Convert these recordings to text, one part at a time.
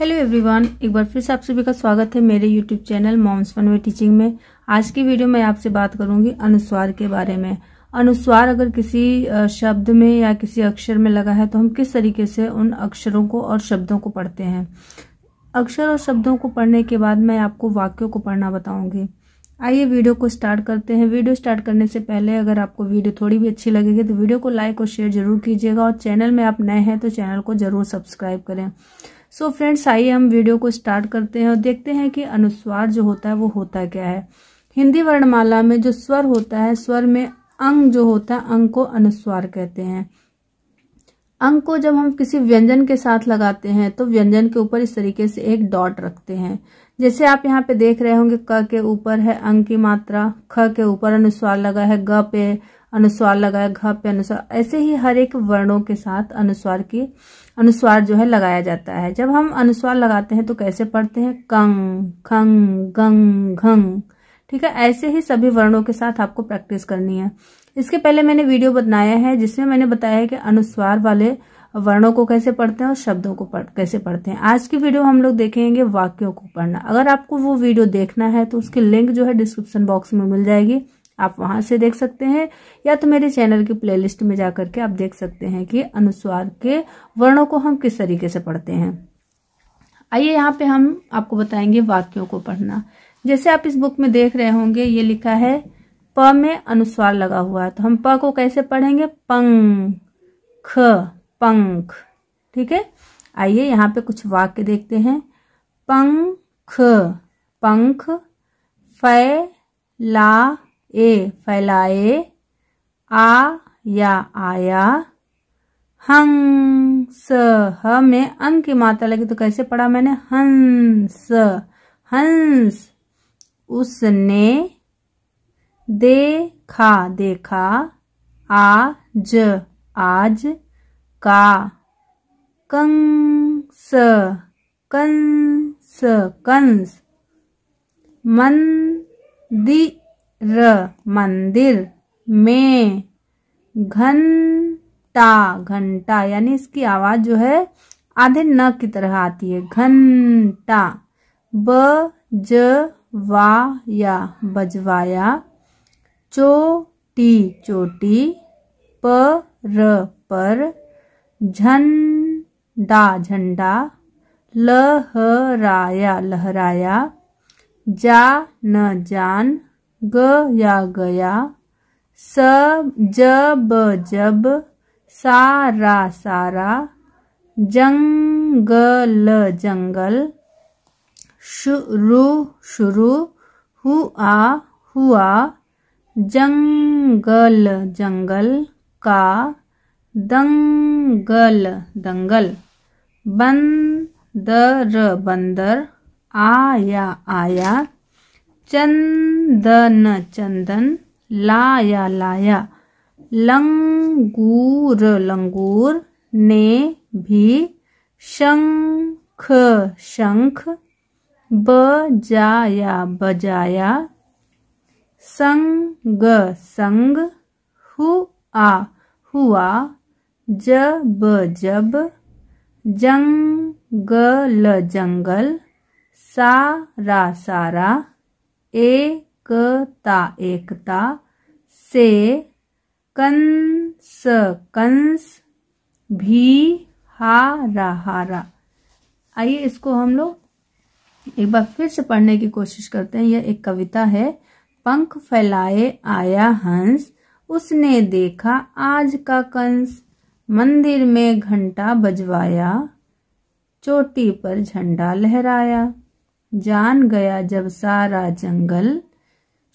hello everyone एक बार फिर से आप सभी का स्वागत है मेरे YouTube channel moms fun way teaching में आज की वीडियो में आपसे बात करूंगी अनुस्वार के बारे में अनुस्वार अगर किसी शब्द में या किसी अक्षर में लगा है तो हम किस तरीके से उन अक्षरों को और शब्दों को पढ़ते हैं अक्षर और शब्दों को पढ़ने के बाद मैं आपको वाक्यों को पढ़ना बताऊंगी आइए वीडियो को स्टार्ट करते हैं वीडियो स्टार्ट करने से पहले अगर आपको वीडियो थोड़ी भी अच्छी लगेगी तो वीडियो को लाइक और शेयर जरूर कीजिएगा और चैनल में आप नए हैं तो चैनल को जरूर सब्सक्राइब करें सो फ्रेंड्स आइए हम वीडियो को स्टार्ट करते हैं और देखते हैं कि अनुस्वार जो होता है वो होता क्या है हिंदी वर्णमाला में जो स्वर होता है स्वर में अंग जो होता है अंग को अनुस्वार कहते हैं अंग को जब हम किसी व्यंजन के साथ लगाते हैं तो व्यंजन के ऊपर इस तरीके से एक डॉट रखते हैं जैसे आप यहाँ पे देख रहे होंगे क के ऊपर है अंग की मात्रा ख के ऊपर अनुस्वार लगा है ग पे अनुस्वार लगा है घ पे अनुस्वार ऐसे ही हर एक वर्णों के साथ अनुस्वार की अनुस्वार जो है लगाया जाता है जब हम अनुस्वार लगाते हैं तो कैसे पढ़ते हैं कंग खंग गंग घंग ठीक है ऐसे ही सभी वर्णों के साथ आपको प्रैक्टिस करनी है इसके पहले मैंने वीडियो बनाया है जिसमें मैंने बताया है कि अनुस्वार वाले वर्णों को कैसे पढ़ते हैं और शब्दों को पढ़, कैसे पढ़ते हैं आज की वीडियो हम लोग देखेंगे वाक्यों को पढ़ना अगर आपको वो वीडियो देखना है तो उसकी लिंक जो है डिस्क्रिप्शन बॉक्स में मिल जाएगी आप वहां से देख सकते हैं या तो मेरे चैनल की प्लेलिस्ट में जाकर के आप देख सकते हैं कि अनुस्वार के वर्णों को हम किस तरीके से पढ़ते हैं आइए यहाँ पे हम आपको बताएंगे वाक्यों को पढ़ना जैसे आप इस बुक में देख रहे होंगे ये लिखा है प में अनुस्वार लगा हुआ है तो हम प को कैसे पढ़ेंगे पंग ख पंख ठीक है आइए यहाँ पे कुछ वाक्य देखते हैं पंख पंख फैला ए फैलाए आ या आया हंस ह में अंग की मात्रा लगी तो कैसे पढ़ा मैंने हंस हंस उसने देखा देखा आज आज का कंस कंस कंस मंदिर मंदिर में घंटा घंटा यानी इसकी आवाज जो है आधे न की तरह आती है घंटा ब या बजवाया चोटी चोटी पर पर झंडा झंडा लहराया लहराया जा न जान गया गया सब जब जब सारा सारा जंगल जंगल शुरू शुरू हुआ हुआ जंगल जंगल का दंग दंगल दंगल बंदर बंदर आया आया चंदन चंदन लाया लाया लंगूर लंगूर ने भी शंख शंख बजाया बजाया संग संग हुआ हुआ ज जब जब जंगल जंगल सारा सारा ता एकता से कंस कंस भी हारा हारा आइए इसको हम लोग एक बार फिर से पढ़ने की कोशिश करते हैं यह एक कविता है पंख फैलाए आया हंस उसने देखा आज का कंस मंदिर में घंटा बजवाया चोटी पर झंडा लहराया जान गया जब सारा जंगल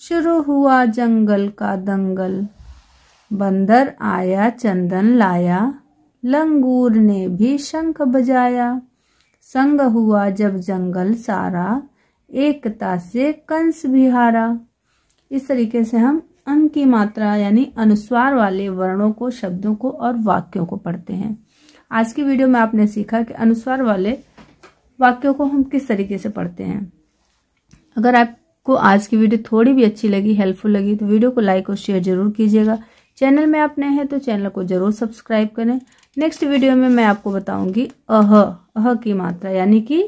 शुरू हुआ जंगल का दंगल बंदर आया चंदन लाया लंगूर ने भी शंख बजाया संग हुआ जब जंगल सारा एकता से कंस भी हारा इस तरीके से हम अन की मात्रा यानी अनुस्वार वाले वर्णों को शब्दों को और वाक्यों को पढ़ते हैं आज की वीडियो में आपने सीखा कि अनुस्वार वाले वाक्यों को हम किस तरीके से पढ़ते हैं अगर आपको आज की वीडियो थोड़ी भी अच्छी लगी हेल्पफुल लगी तो वीडियो को लाइक और शेयर जरूर कीजिएगा चैनल में आप नए हैं तो चैनल को जरूर सब्सक्राइब करें नेक्स्ट वीडियो में मैं आपको बताऊंगी अह अह की मात्रा यानी कि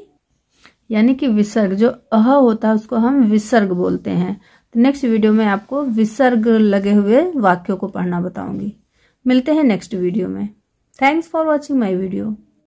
यानी कि विसर्ग जो अह होता है उसको हम विसर्ग बोलते हैं नेक्स्ट वीडियो में आपको विसर्ग लगे हुए वाक्यों को पढ़ना बताऊंगी मिलते हैं नेक्स्ट वीडियो में thanks for watching my video